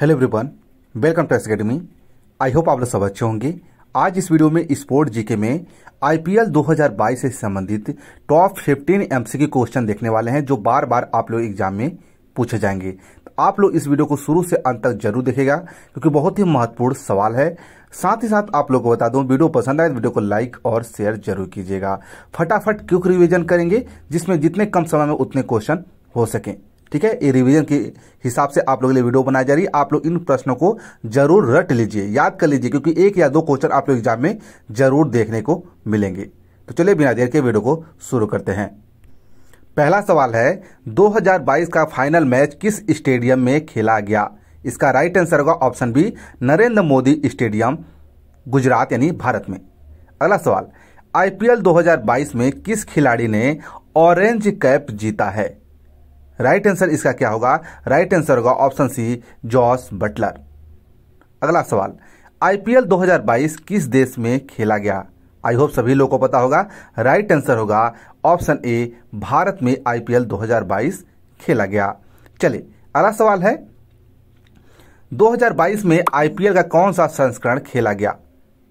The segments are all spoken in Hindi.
hello everyone welcome to S academy I hope आप लोग सब अच्छे होंगे आज इस वीडियो में स्पोर्ट जीके में आईपीएल 2022 से संबंधित टॉप 15 एमसीक्यू क्वेश्चन देखने वाले हैं जो बार बार आप लोग एग्जाम में पूछे जाएंगे तो आप लोग इस वीडियो को शुरू से अंत तक जरूर देखेगा क्योंकि बहुत ही महत्वपूर्ण सवाल है साथ ही साथ आप लोग को बता दूं वीडियो पसंद आए तो वीडियो को लाइक और शेयर जरूर कीजिएगा फटाफट क्यूक रिविजन करेंगे जिसमें जितने कम समय में उतने क्वेश्चन हो सकें ठीक है ये रिवीजन के हिसाब से आप लोगों के लिए वीडियो बनाई जा रही है आप लोग इन प्रश्नों को जरूर रट लीजिए याद कर लीजिए क्योंकि एक या दो क्वेश्चन आप लोग एग्जाम में जरूर देखने को मिलेंगे तो चलिए बिना देर के वीडियो को शुरू करते हैं पहला सवाल है 2022 का फाइनल मैच किस स्टेडियम में खेला गया इसका राइट आंसर होगा option B Narendra Modi stadium Gujarat यानी भारत में अगला सवाल आईपीएल 2022 में किस खिलाड़ी ने ऑरेंज कैप जीता है राइट आंसर इसका क्या होगा राइट आंसर होगा ऑप्शन सी जॉस बटलर अगला सवाल आईपीएल 2022 किस देश में खेला गया आई होप सभी लोगों को पता होगा राइट आंसर होगा ऑप्शन ए भारत में आईपीएल 2022 खेला गया चलिए अगला सवाल है 2022 में आईपीएल का कौन सा संस्करण खेला गया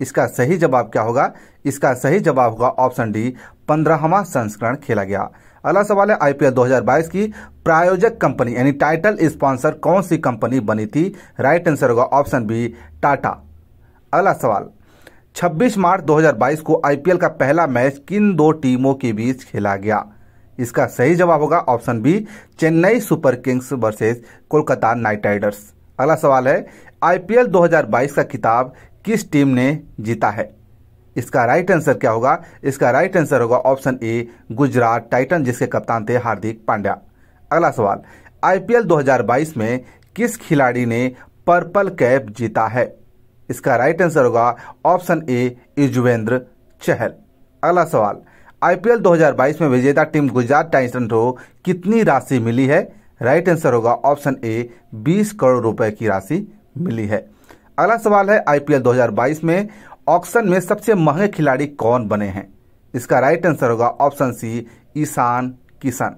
इसका सही जवाब क्या होगा इसका सही जवाब होगा ऑप्शन डी पंद्रहवा संस्करण खेला गया अगला सवाल है आईपीएल 2022 की प्रायोजक कंपनी यानी टाइटल स्पॉन्सर कौन सी कंपनी बनी थी राइट आंसर होगा ऑप्शन बी टाटा अगला सवाल 26 मार्च 2022 को आईपीएल का पहला मैच किन दो टीमों के बीच खेला गया इसका सही जवाब होगा option B Chennai super kings versus Kolkata knight riders अगला सवाल है आईपीएल 2022 का किताब किस टीम ने जीता है इसका राइट आंसर क्या होगा इसका राइट आंसर होगा ऑप्शन ए गुजरात टाइटन जिसके कप्तान थे हार्दिक पांड्या अगला सवाल आईपीएल 2022 में किस खिलाड़ी ने पर्पल कैप जीता है इसका राइट आंसर होगा ऑप्शन ए युजवेंद्र चहल अगला सवाल आईपीएल 2022 में विजेता टीम गुजरात टाइटन को कितनी राशि मिली है राइट आंसर होगा ऑप्शन ए 20 करोड़ रुपए की राशि मिली है अगला सवाल है आईपीएल 2022 में ऑक्शन में सबसे महंगे खिलाड़ी कौन बने हैं इसका राइट आंसर होगा ऑप्शन सी ईशान किशन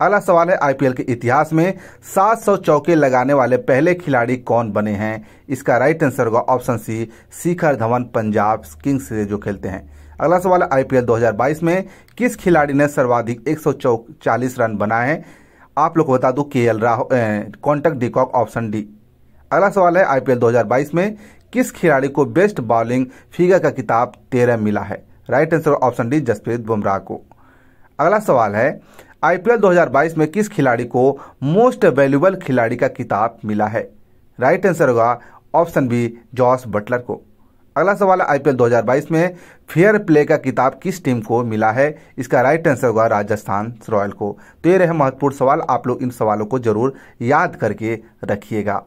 अगला सवाल है आईपीएल के इतिहास में 700 चौके लगाने वाले पहले खिलाड़ी कौन बने हैं इसका राइट आंसर होगा option C Shikhar Dhawan Punjab kings से जो खेलते हैं अगला सवाल है आईपीएल 2022 में किस खिलाड़ी ने सर्वाधिक एक रन बनाए हैं आप लोग को बता दो K L Rahul Quinton de Kock option D अगला सवाल है आईपीएल 2022 में किस खिलाड़ी को बेस्ट बॉलिंग फिगर का किताब तेरह मिला है right answer option D Jasprit Bumrah को अगला सवाल है आईपीएल 2022 में किस खिलाड़ी को मोस्ट वैल्यूबल खिलाड़ी का किताब मिला है राइट आंसर होगा ऑप्शन बी जॉस बटलर को अगला सवाल है आईपीएल 2022 में फेयर प्ले का किताब किस टीम को मिला है इसका राइट आंसर होगा राजस्थान रॉयल को तो ये रहे महत्वपूर्ण सवाल आप लोग इन सवालों को जरूर याद करके रखिएगा